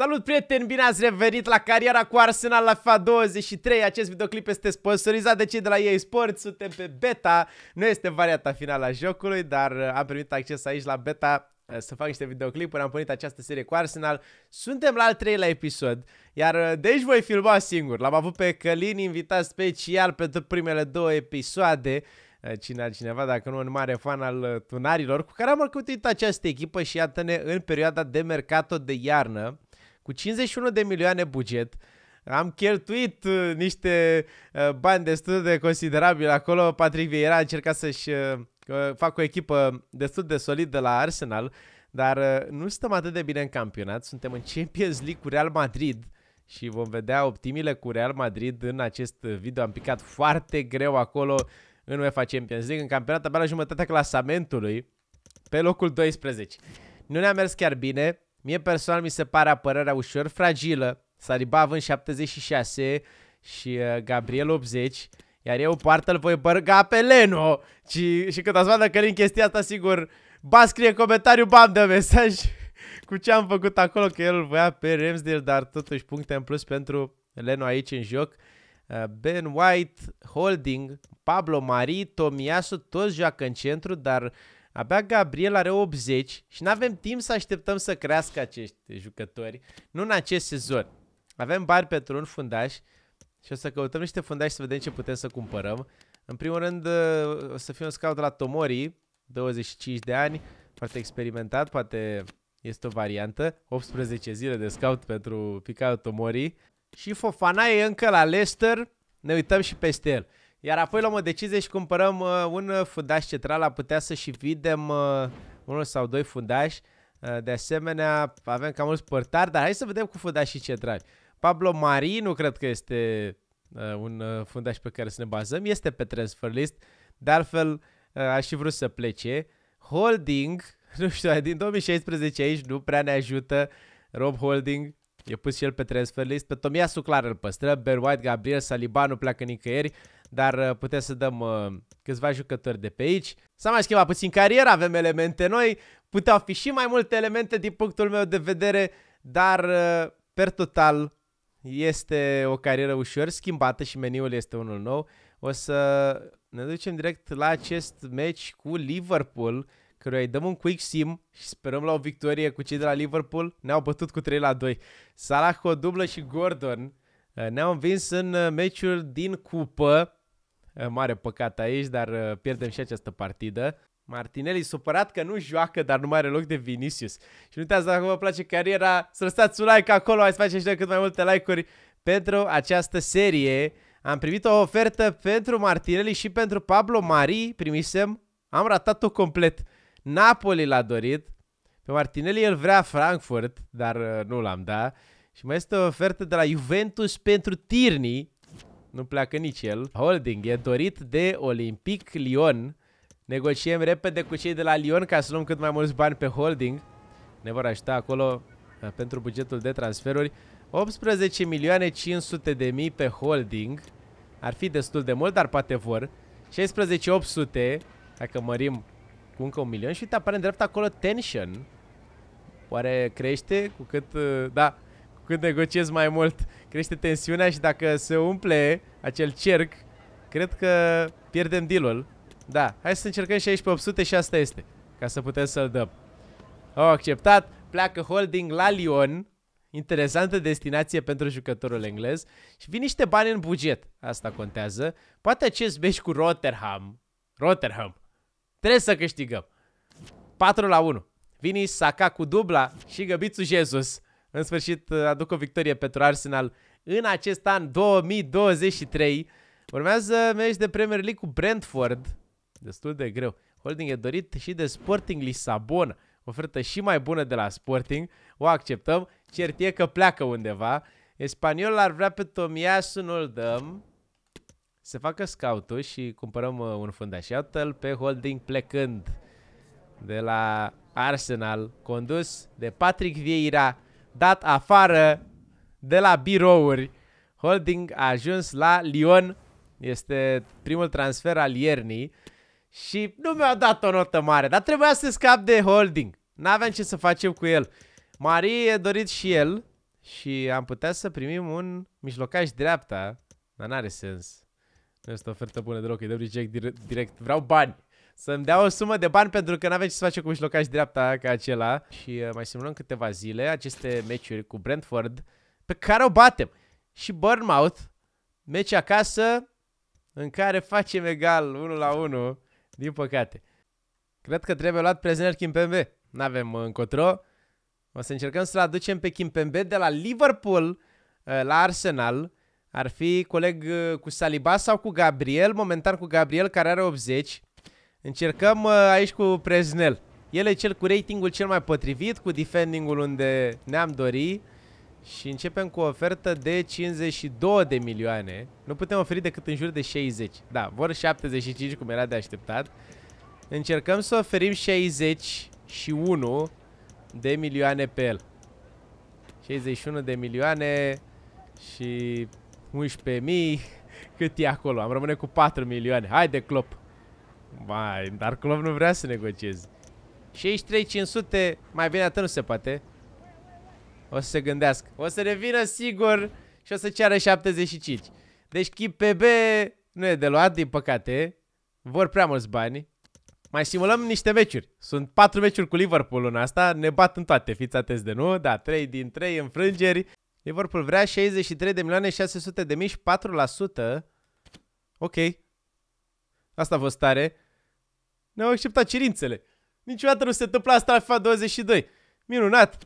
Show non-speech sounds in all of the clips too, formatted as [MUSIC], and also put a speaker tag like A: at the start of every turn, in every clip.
A: Salut prieteni, bine ați revenit la cariera cu Arsenal la FA 23 Acest videoclip este sponsorizat de cei de la EA Sports Suntem pe beta, nu este varianta finală a jocului Dar uh, am primit acces aici la beta uh, să fac niște videoclipuri, am pornit această serie cu Arsenal Suntem la al treilea episod Iar uh, de aici voi filma singur L-am avut pe Călin invitat special pentru primele două episoade cine cineva, dacă nu un mare fan al tunarilor, cu care am alcătuit această echipă și iată-ne în perioada de mercato de iarnă. Cu 51 de milioane buget, am cheltuit uh, niște uh, bani destul de considerabili acolo. Patrick Vieira a încercat să-și uh, facă o echipă destul de solidă de la Arsenal, dar uh, nu stăm atât de bine în campionat. Suntem în Champions League cu Real Madrid și vom vedea optimile cu Real Madrid în acest video. Am picat foarte greu acolo în UEFA Champions League, în campionat abia la jumătatea clasamentului, pe locul 12. Nu ne-a mers chiar bine, Mie personal mi se pare apărarea ușor fragilă, Saliba având 76 și uh, Gabriel 80, iar eu poartă îl voi bărga pe Leno. Și, și când ați vadă că în chestia asta, sigur, ba scrie comentariu, bam de mesaj [LAUGHS] cu ce am făcut acolo, că el îl voia pe Ramsdale, dar totuși puncte în plus pentru Leno aici în joc. Uh, ben White, Holding, Pablo Mari, Tomiasu, toți joacă în centru, dar uh, Abia Gabriel are 80 și nu avem timp să așteptăm să crească acești jucători. Nu în acest sezon. Avem bari pentru un fundaș și o să căutăm niște fundași să vedem ce putem să cumpărăm. În primul rând uh, o să fie un scout de la Tomori, 25 de ani, foarte experimentat, poate este o variantă. 18 zile de scout pentru Picao Tomori. Și Fofana e încă la Leicester, ne uităm și peste el. Iar apoi luăm o decizie și cumpărăm uh, un fundaș central, a putea să și videm uh, unul sau doi fundași. Uh, de asemenea, avem cam mulți părtari, dar hai să vedem cu fundașii centrali. Pablo Marinu cred că este uh, un uh, fundaș pe care să ne bazăm, este pe transfer list, de altfel uh, aș și vrut să plece. Holding, [LAUGHS] nu știu, din 2016 aici nu prea ne ajută Rob Holding, e pus și el pe transfer list, pe Tomiasu clar îl păstră, Ben White, Gabriel, Saliba nu pleacă nicăieri, dar uh, putem să dăm uh, câțiva jucători de pe aici. S-a mai schimbat puțin cariera, avem elemente noi, puteau fi și mai multe elemente din punctul meu de vedere, dar uh, per total este o carieră ușor schimbată și meniul este unul nou. O să ne ducem direct la acest match cu Liverpool, căruia îi dăm un quick sim și sperăm la o victorie cu cei de la Liverpool. Ne-au bătut cu 3 la 2. Salah cu o dublă și Gordon ne-au învins în meciul din cupă. Mare păcat aici, dar pierdem și această partidă. Martinelli supărat că nu joacă, dar nu mai are loc de Vinicius. Și nu uitați dacă vă place cariera, să lăsați un like acolo, hai să facem și noi cât mai multe like-uri pentru această serie. Am primit o ofertă pentru Martinelli și pentru Pablo Mari, primisem, am ratat-o complet. Napoli l-a dorit, pe Martinelli el vrea Frankfurt, dar nu l-am dat. Și mai este o ofertă de la Juventus pentru Tirni, nu pleacă nici el. Holding e dorit de Olympic Lyon. Negociem repede cu cei de la Lyon ca să luăm cât mai mulți bani pe holding. Ne vor ajuta acolo eh, pentru bugetul de transferuri. 18 milioane 500 de mii pe holding. Ar fi destul de mult, dar poate vor. 16 800, dacă mărim cu încă un milion. Și uite, apare în dreapta acolo tension. Oare crește cu cât... Eh, da, cât negociezi mai mult, crește tensiunea și dacă se umple acel cerc, cred că pierdem dealul. Da, hai să încercăm și aici pe 800 și asta este, ca să putem să-l dăm. Au acceptat, pleacă holding la Lyon, interesantă destinație pentru jucătorul englez și vin niște bani în buget, asta contează. Poate acest meci cu Rotterdam, Rotterdam, trebuie să câștigăm. 4 la 1. Vini Saka cu dubla și Găbițu Jesus în sfârșit uh, aduc o victorie pentru Arsenal în acest an 2023. Urmează meci de Premier League cu Brentford, destul de greu. Holding e dorit și de Sporting Lisabona, ofertă și mai bună de la Sporting, o acceptăm, cert e că pleacă undeva. Espaniol ar vrea pe Tomiasu, nu-l dăm. Se facă scout și cumpărăm uh, un fundaș. Iată-l pe Holding plecând de la Arsenal, condus de Patrick Vieira, dat afară de la birouri. Holding a ajuns la Lyon. Este primul transfer al iernii. Și nu mi-au dat o notă mare, dar trebuia să scap de Holding. N-aveam ce să facem cu el. Marie e dorit și el și am putea să primim un mijlocaș dreapta, dar n-are sens. Nu este o ofertă bună deloc, îi dăm reject direct. Vreau bani. Să-mi dea o sumă de bani pentru că n-avea ce să face cu mijlocaș dreapta ca acela. Și uh, mai simulăm câteva zile aceste meciuri cu Brentford pe care o batem. Și Burnmouth meci acasă în care facem egal 1 la 1, din păcate. Cred că trebuie luat preziner Kimpembe. N-avem uh, încotro. O să încercăm să-l aducem pe Kimpembe de la Liverpool uh, la Arsenal. Ar fi coleg uh, cu Saliba sau cu Gabriel, momentan cu Gabriel care are 80. Încercăm uh, aici cu Preznel. El e cel cu ratingul cel mai potrivit, cu defendingul unde ne-am dori. Și începem cu o ofertă de 52 de milioane. Nu putem oferi decât în jur de 60. Da, vor 75 cum era de așteptat. Încercăm să oferim 60 și 1 de milioane pe el. 61 de milioane și 11.000 cât e acolo. Am rămâne cu 4 milioane. Haide, clop! Mai, dar Klopp nu vrea să negocieze. Și aici mai bine atât nu se poate. O să se gândească. O să revină sigur și o să ceară 75. Deci chip PB nu e de luat, din păcate. Vor prea mulți bani. Mai simulăm niște meciuri. Sunt patru meciuri cu Liverpool în asta. Ne bat în toate, fiți atenți de nu. Da, 3 din 3 înfrângeri. Liverpool vrea 63 de milioane 600 de mii și 4%. Ok, Asta a fost tare. Ne-au acceptat cerințele. Niciodată nu se întâmplă asta la FIFA 22. Minunat.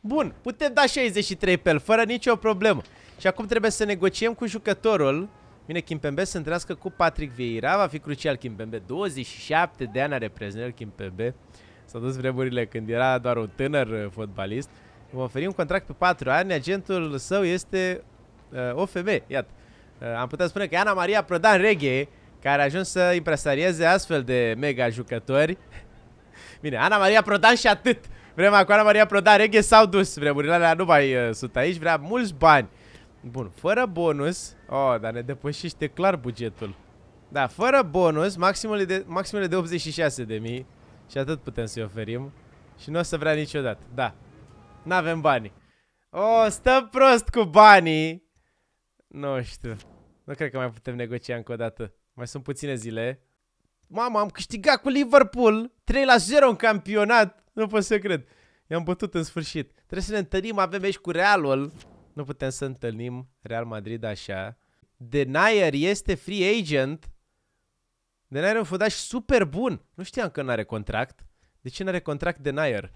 A: Bun, putem da 63 pe el, fără nicio problemă. Și acum trebuie să negociem cu jucătorul. Bine, Kimpembe se întrească cu Patrick Vieira. Va fi crucial Kimpembe. 27 de ani are prezent Kimpembe. S-au dus vremurile când era doar un tânăr uh, fotbalist. Vom oferi un contract pe 4 ani. Agentul său este uh, o femeie. Iată. Uh, am putea spune că Ana Maria Prodan Reghe care a ajuns să impresarieze astfel de mega jucători. Bine, Ana Maria Prodan și atât. Vrem acum Ana Maria Prodan, reghe s-au dus. Vremurile alea nu mai uh, sunt aici, vrea mulți bani. Bun, fără bonus. Oh, dar ne depășește clar bugetul. Da, fără bonus, maximul de, maximul de 86 de mii. Și atât putem să-i oferim. Și nu o să vrea niciodată. Da. N-avem bani. Oh, stă prost cu banii. Nu știu. Nu cred că mai putem negocia încă o dată. Mai sunt puține zile. Mama, am câștigat cu Liverpool 3 la 0 în campionat. Nu pot să cred. I-am bătut în sfârșit. Trebuie să ne întâlnim, avem aici cu Realul. Nu putem să întâlnim Real Madrid așa. Denier este free agent. Denier e un fundaș super bun. Nu știam că nu are contract. De ce nu are contract Denier?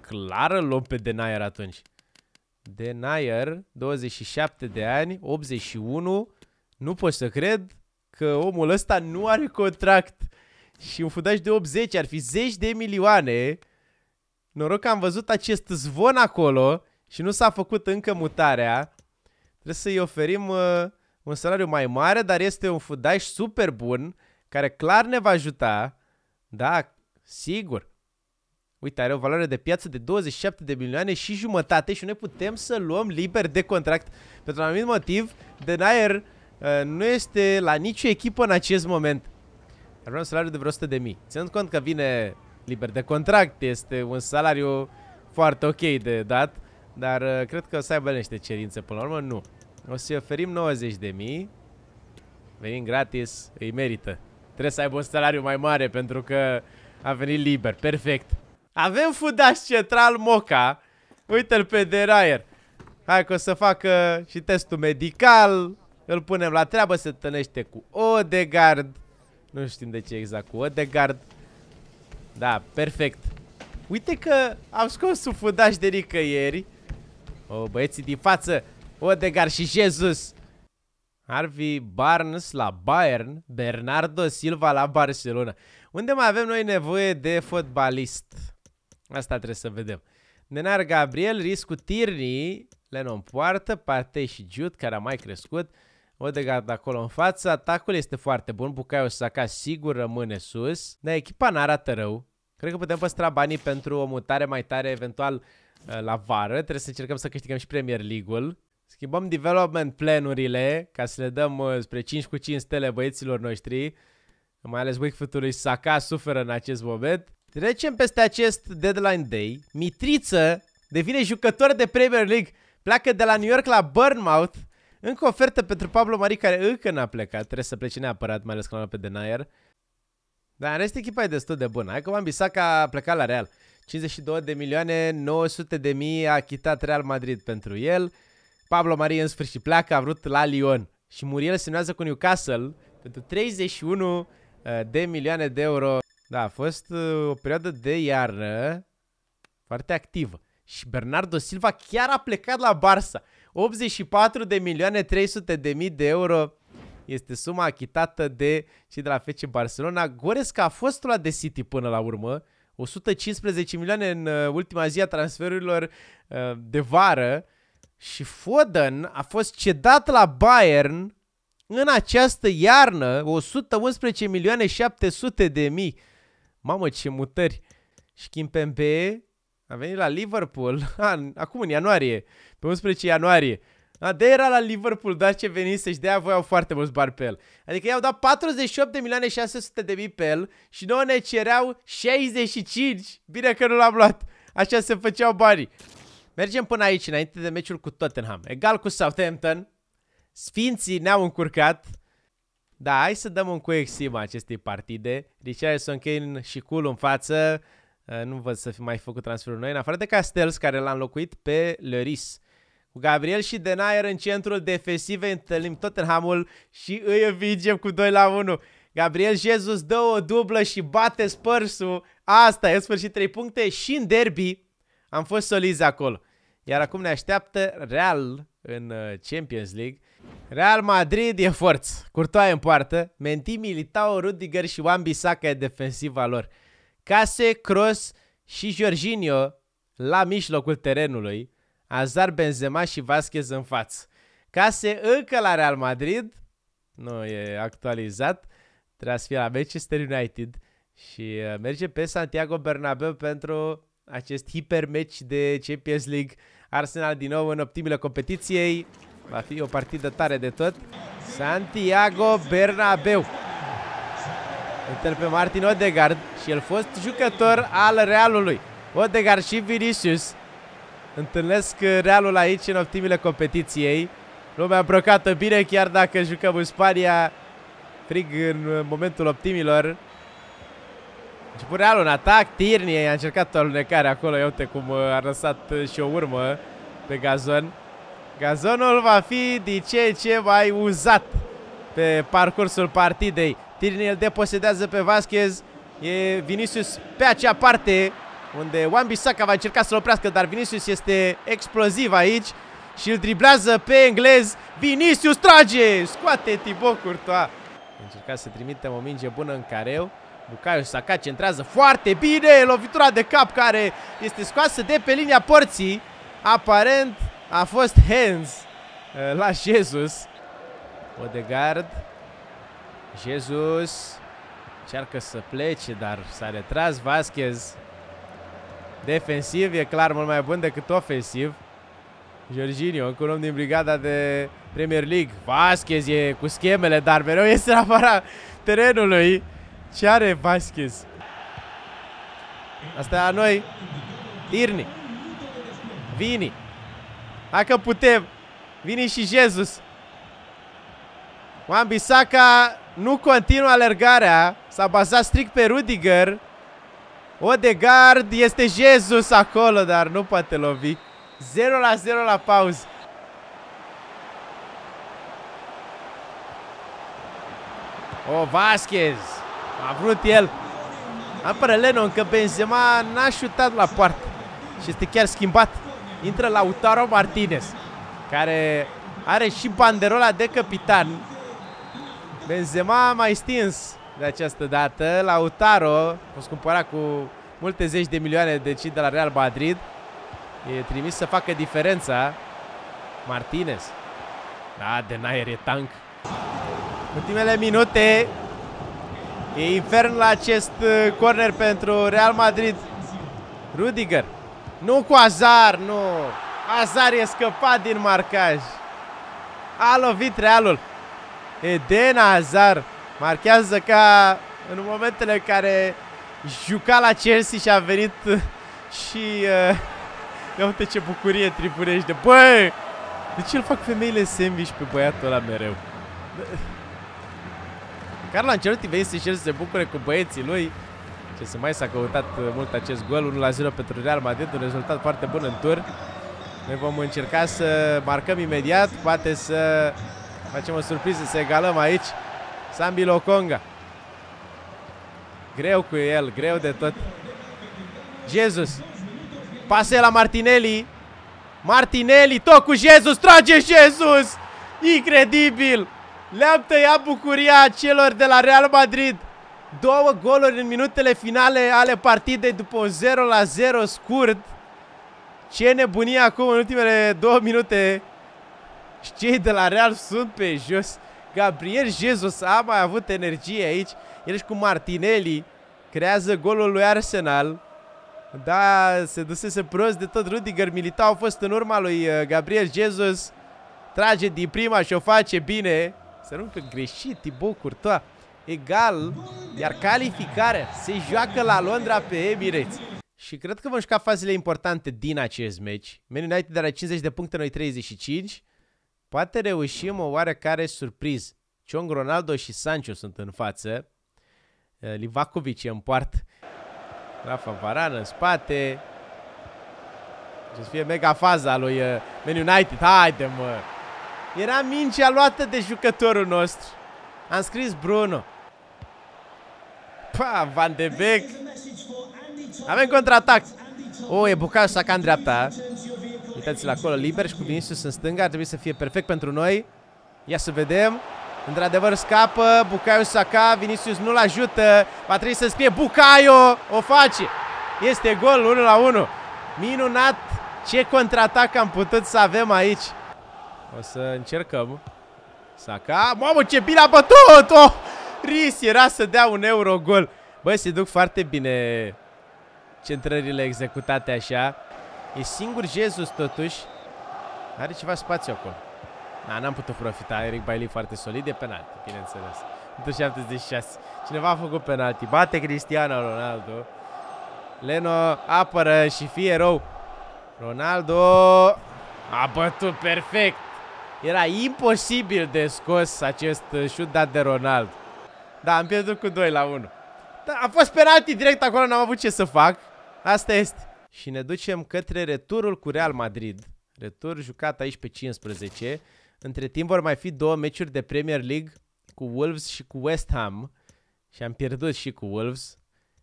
A: Clar îl luăm pe Denier atunci. Denier, 27 de ani, 81. Nu pot să cred că omul ăsta nu are contract și un fundaj de 80 ar fi zeci de milioane. Noroc că am văzut acest zvon acolo și nu s-a făcut încă mutarea. Trebuie să-i oferim uh, un salariu mai mare, dar este un fundaj super bun care clar ne va ajuta. Da, sigur. Uite, are o valoare de piață de 27 de milioane și jumătate și noi putem să luăm liber de contract pentru un anumit motiv. Denair Eh, nu este la nicio echipă în acest moment. vrea un salariu de vreo 100 de mii. Ținând cont că vine liber de contract, este un salariu foarte ok de dat, dar eh, cred că o să aibă niște cerințe până la urmă, nu. O să-i oferim 90 de mii, venim gratis, îi merită. Trebuie să aibă un salariu mai mare pentru că a venit liber, perfect. Avem fudaș central Moca, uite-l pe Derayer. Hai că o să facă și testul medical, îl punem la treabă, se tănește cu Odegaard. Nu știm de ce exact cu Odegaard. Da, perfect. Uite că am scos un fundaș de nicăieri. O, băieții din față, Odegaard și Jesus. Harvey Barnes la Bayern, Bernardo Silva la Barcelona. Unde mai avem noi nevoie de fotbalist? Asta trebuie să vedem. Nenar Gabriel, riscul Tirni, Lennon Poartă, Partei și Jude, care a mai crescut. Odegaard acolo în față, atacul este foarte bun, Bukayo Saka sigur rămâne sus, dar echipa n-arată rău. Cred că putem păstra banii pentru o mutare mai tare, eventual uh, la vară. Trebuie să încercăm să câștigăm și Premier League-ul. Schimbăm development planurile ca să le dăm uh, spre 5 cu 5 stele băieților noștri. Mai ales Wickfoot-ului Saka suferă în acest moment. Trecem peste acest deadline day. Mitriță devine jucător de Premier League. Pleacă de la New York la Burnmouth. Încă o ofertă pentru Pablo Mari care încă n-a plecat. Trebuie să plece neapărat, mai ales că l pe Denier. Dar în rest echipa e destul de bună. Hai că Van am a plecat la Real. 52 de milioane, 900 de mii a achitat Real Madrid pentru el. Pablo Mari în sfârșit pleacă, a vrut la Lyon. Și Muriel semnează cu Newcastle pentru 31 uh, de milioane de euro. Da, a fost uh, o perioadă de iarnă foarte activă. Și Bernardo Silva chiar a plecat la Barça. 84 de milioane 300 de mii de euro este suma achitată de și de la FC Barcelona. Goresca a fost la de City până la urmă, 115 milioane în uh, ultima zi a transferurilor uh, de vară și Foden a fost cedat la Bayern în această iarnă, 111 milioane 700 de mii. Mamă, ce mutări! Și Kimpembe a venit la Liverpool, [LAUGHS] a, acum în ianuarie, pe 11 ianuarie. A, de era la Liverpool, dar ce venise și de-aia voiau foarte mulți bar pe el. Adică i-au dat 48 de milioane 600 de mii pe el și noi ne cereau 65. Bine că nu l-am luat. Așa se făceau banii. Mergem până aici, înainte de meciul cu Tottenham. Egal cu Southampton. Sfinții ne-au încurcat. Da, hai să dăm un cu acestei partide. Richarlison, Kane și Cool în față. Eh, nu văd să fi mai făcut transferul noi, în afară de Castells, care l-a înlocuit pe Lloris. Cu Gabriel și Denayer în centrul defensiv, întâlnim Tottenhamul și îi învingem cu 2 la 1. Gabriel Jesus dă o dublă și bate spărsul. Asta e în sfârșit 3 puncte și în derby am fost solizi acolo. Iar acum ne așteaptă Real în eh, Champions League. Real Madrid e forț. Curtoaie în poartă. Menti, Militao, Rudiger și Wan-Bissaka e defensiva lor. Case, Cross și Jorginho la mijlocul terenului, Azar, Benzema și Vasquez în față. Case încă la Real Madrid, nu e actualizat, trebuie să fie la Manchester United și uh, merge pe Santiago Bernabeu pentru acest hipermatch de Champions League. Arsenal din nou în optimile competiției. Va fi o partidă tare de tot. Santiago Bernabeu. Intră pe Martin Odegaard și el fost jucător al Realului. Odegaard și Vinicius întâlnesc Realul aici în optimile competiției. Lumea brocată bine, chiar dacă jucăm în Spania, frig în momentul optimilor. Început Realul în atac, Tirnie a încercat o alunecare acolo, ia uite cum a lăsat și o urmă pe Gazon. Gazonul va fi din ce ce mai uzat pe parcursul partidei. Tirini îl deposedează pe Vasquez. E Vinicius pe acea parte unde Wan Bissaka va încerca să-l oprească, dar Vinicius este exploziv aici și îl driblează pe englez. Vinicius trage! Scoate Thibaut Courtois. Încerca să trimitem o minge bună în careu. Bucaiu Saka centrează foarte bine lovitura de cap care este scoasă de pe linia porții. Aparent a fost hands uh, la Jesus. Odegaard Jesus încearcă să plece, dar s-a retras Vasquez. Defensiv e clar mult mai bun decât ofensiv. Jorginho, încă un om din brigada de Premier League. Vasquez e cu schemele, dar mereu este la afara terenului. Ce are Vasquez? Asta a noi. Irni. Vini. Hai că putem. Vini și Jesus. Wan Bissaka nu continuă alergarea. S-a bazat strict pe Rudiger. Odegaard este Jesus acolo, dar nu poate lovi. 0 la 0 la pauză. O, Vasquez. A vrut el. Apără Lennon că Benzema n-a șutat la poartă. Și este chiar schimbat. Intră Lautaro Martinez, care are și banderola de capitan. Benzema a mai stins de această dată. Lautaro a fost cumpărat cu multe zeci de milioane de cei de la Real Madrid. E trimis să facă diferența. Martinez. Da, de naier e tank. Ultimele minute. E infern la acest uh, corner pentru Real Madrid. Rudiger. Nu cu Azar, nu. Azar e scăpat din marcaj. A lovit Realul. Eden Hazard marchează ca în momentele în care juca la Chelsea și a venit [LAUGHS] și... Uh, [LAUGHS] ia uite ce bucurie tribunești Băi! De ce îl fac femeile sandwich pe băiatul ăla mereu? [LAUGHS] Carlo Ancelotti veni să și se bucure cu băieții lui. Ce să mai s-a căutat uh, mult acest gol. 1-0 la pentru Real Madrid, un rezultat foarte bun în tur. Noi vom încerca să marcăm imediat, poate să Facem o surpriză să egalăm aici. Sambi Lokonga. Greu cu el, greu de tot. Jesus. Pase la Martinelli. Martinelli, tot cu Jesus, trage Jesus! Incredibil! Le-am tăiat bucuria celor de la Real Madrid. Două goluri în minutele finale ale partidei după 0 la 0 scurt. Ce nebunie acum în ultimele două minute și cei de la Real sunt pe jos. Gabriel Jesus a mai avut energie aici. El și cu Martinelli creează golul lui Arsenal. Da, se dusese prost de tot Rudiger Militao a fost în urma lui uh, Gabriel Jesus Trage din prima și o face bine Se aruncă greșit Thibaut Courtois Egal Iar calificarea se joacă la Londra pe Emirates Și cred că vom juca fazele importante din acest meci Man United are 50 de puncte, noi 35 Poate reușim o oarecare surpriz? Cion Ronaldo și Sancho sunt în față. Eh, Livakovic e în poart. Rafa Varan în spate. Ce să fie mega faza lui eh, Man United. Haide, mă! Era mingea luată de jucătorul nostru. Am scris Bruno. Pa, Van de Beek. Avem contraatac. O, oh, e să Saka în dreapta. Uitați-l acolo liber și cu Vinicius în stânga. Ar trebui să fie perfect pentru noi. Ia să vedem. Într-adevăr scapă Bucaio Saka. Vinicius nu-l ajută. Va trebui să scrie Bucaio O face. Este gol 1 la 1. Minunat. Ce contraatac am putut să avem aici. O să încercăm. Saka. Mamă, ce bine a bătut! Oh! Ris era să dea un euro gol. Băi, se duc foarte bine centrările executate așa. E singur Jesus totuși. Are ceva spațiu acolo. Da, n-am putut profita. Eric Bailey foarte solid de penalti, bineînțeles. Minutul 76. Cineva a făcut penalti. Bate Cristiano Ronaldo. Leno apără și fie rău Ronaldo a bătut perfect. Era imposibil de scos acest șut dat de Ronaldo. Da, am pierdut cu 2 la 1. Da, a fost penalti direct acolo, n-am avut ce să fac. Asta este și ne ducem către returul cu Real Madrid. Retur jucat aici pe 15. Între timp vor mai fi două meciuri de Premier League cu Wolves și cu West Ham. Și am pierdut și cu Wolves.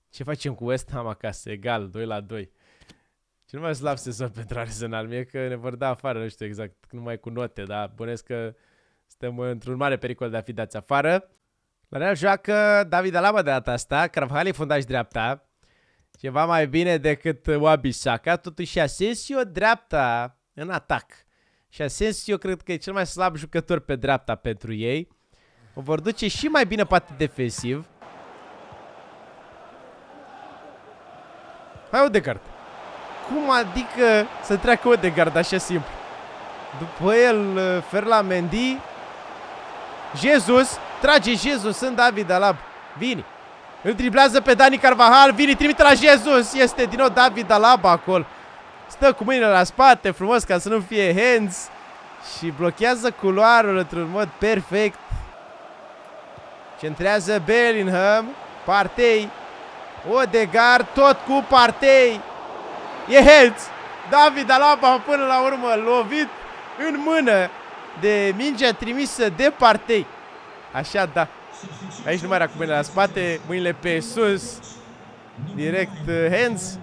A: Ce facem cu West Ham acasă? Egal, 2 la 2. Cel mai slab sezon [LAUGHS] pentru Arsenal. Mie că ne vor da afară, nu știu exact, numai cu note, dar bănesc că suntem într-un mare pericol de a fi dați afară. La Real joacă David Alaba de data asta, Carvajal e fundaș dreapta, ceva mai bine decât Wabi Saka. Totuși Asensio dreapta în atac. Și Asensio cred că e cel mai slab jucător pe dreapta pentru ei. O vor duce și mai bine poate defensiv. Hai Odegaard. Cum adică să treacă Odegaard așa simplu? După el Ferland Mendy. Jesus. Trage Jesus în David Alab. Vini. Îl driblează pe Dani Carvajal, Vini trimite la Jesus. Este din nou David Alaba acolo. Stă cu mâinile la spate, frumos ca să nu fie hands. Și blochează culoarul într-un mod perfect. Centrează Bellingham, Partei, Odegar tot cu Partei. E hands. David Alaba până la urmă lovit în mână de mingea trimisă de Partei. Așa da. Aici nu mai era cu mâinile la spate, mâinile pe sus. Direct uh, hands.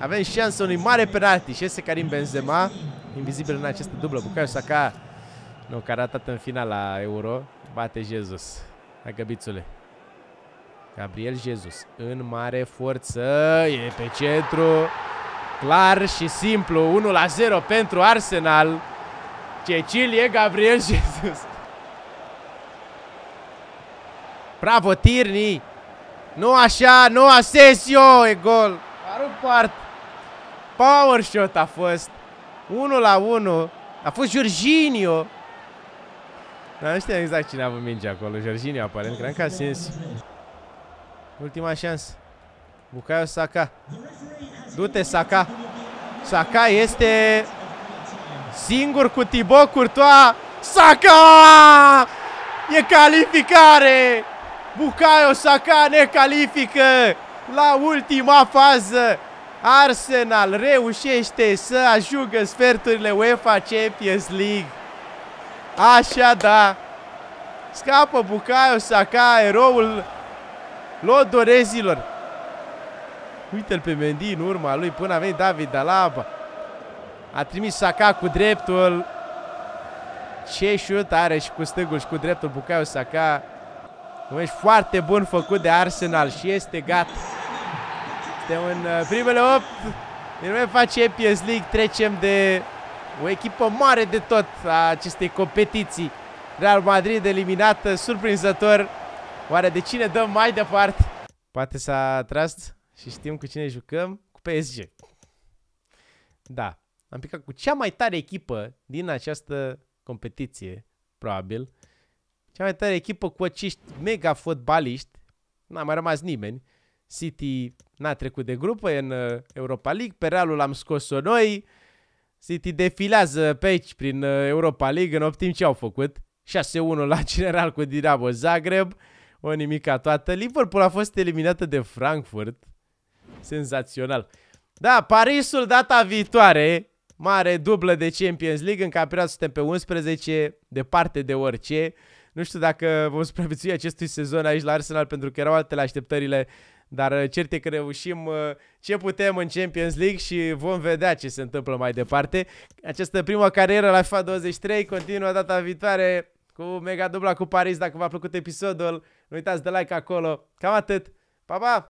A: Avem șansa unui mare penalti și este Karim Benzema. Invizibil în această dublă. Bukayo Saka, nu, care a ratat în final la Euro, bate Jesus. Hai găbițule. Gabriel Jesus în mare forță, e pe centru, clar și simplu, 1 la 0 pentru Arsenal. Cecilie Gabriel [LAUGHS] Jesus. Bravo, Tirni! Nu așa, nu Asensio! E gol! A rupt part! Power shot a fost! 1 la 1. A fost Jorginho. Dar nu știu exact cine a avut minge acolo. Jorginho aparent, cred că a sens. Ultima șansă. Bucaio Saka. Du-te Saka. Saka este singur cu Thibaut Courtois. Saka! E calificare! Bukayo Saka ne califică la ultima fază. Arsenal reușește să ajungă sferturile UEFA Champions League. Așa da. Scapă Bukayo Saka, eroul lodorezilor. Uite-l pe Mendy în urma lui până a venit David Alaba. A trimis Saka cu dreptul. Ce șut are și cu stângul și cu dreptul Bukayo Saka. Un meci foarte bun făcut de Arsenal și este gata. Suntem în uh, primele 8 din face Champions League. Trecem de o echipă mare de tot a acestei competiții. Real Madrid eliminată surprinzător. Oare de cine dăm mai departe? Poate s-a tras și știm cu cine jucăm. Cu PSG. Da. Am picat cu cea mai tare echipă din această competiție, probabil. Cea mai tare echipă cu acești mega fotbaliști, n-a mai rămas nimeni, City n-a trecut de grupă, în uh, Europa League, pe Realul l-am scos-o noi, City defilează pe aici prin uh, Europa League în optim ce au făcut. 6-1 la general cu Dinamo Zagreb, o nimica toată. Liverpool a fost eliminată de Frankfurt. Senzațional. Da, Parisul data viitoare, mare dublă de Champions League, în campionat suntem pe 11, departe de orice. Nu știu dacă vom supraviețui acestui sezon aici la Arsenal pentru că erau altele așteptările, dar uh, cert e că reușim uh, ce putem în Champions League și vom vedea ce se întâmplă mai departe. Această prima carieră la fa 23 continuă data viitoare cu mega dubla cu Paris. Dacă v-a plăcut episodul, nu uitați de like acolo. Cam atât. Pa, pa!